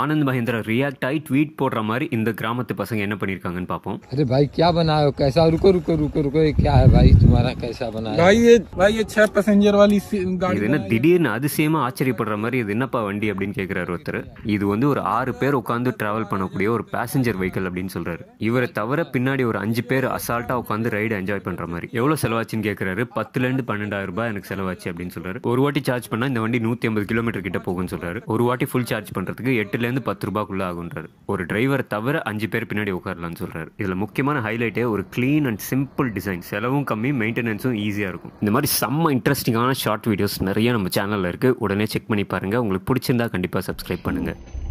Anand Mahindra react ஆகி tweet போடுற மாதிரி இந்த கிராமத்து பசங்க என்ன பண்ணிருக்காங்கன்னு பாப்போம் அரே तुम्हारा कैसा बना भाई ये भाई ये छह पैसेंजर वाली गाड़ी இது என்ன திடீர்னு அதிசயமா ஆச்சரியப்படுற மாதிரி இது என்னப்பா வண்டி அப்படின்னு கேக்குறாரு ஒருத்தர் இது வந்து ஒரு ஆறு பேர் உட்காந்து டிராவல் பண்ணக்கூடிய ஒரு பேசஞ்சர் வெஹிக்கிள் அப்படின்னு சொல்றாரு இவரை தவிர பின்னாடி ஒரு அஞ்சு பேர் அசால்ட்டா உட்காந்து ரைடு என்ஜாய் பண்ற மாதிரி எவ்வளவு செலவாச்சுன்னு கேக்குறாரு பத்துல இருந்து பன்னெண்டாயிரம் ரூபாய் எனக்கு செலவாச்சு அப்படின்னு சொல்றாரு ஒரு வாட்டி சார்ஜ் பண்ணா இந்த வண்டி நூத்தி ஐம்பது கிலோமீட்டர் கிட்ட போகும்னு சொல்றாரு ஒரு வாட்டி ஃபுல் சார்ஜ் பண்றதுக்கு எட்டு எட்டுலேருந்து பத்து ரூபாக்குள்ளே ஆகுன்றார் ஒரு டிரைவர் தவிர அஞ்சு பேர் பின்னாடி உட்காரலாம்னு சொல்கிறார் இதில் முக்கியமான ஹைலைட்டே ஒரு க்ளீன் அண்ட் சிம்பிள் டிசைன் செலவும் கம்மி மெயின்டெனன்ஸும் ஈஸியாக இருக்கும் இந்த மாதிரி செம்ம இன்ட்ரெஸ்டிங்கான ஷார்ட் வீடியோஸ் நிறைய நம்ம சேனலில் இருக்குது உடனே செக் பண்ணி பாருங்கள் உங்களுக்கு பிடிச்சிருந்தா கண்டிப்பாக சப்ஸ்கிரைப் பண்ணுங்கள்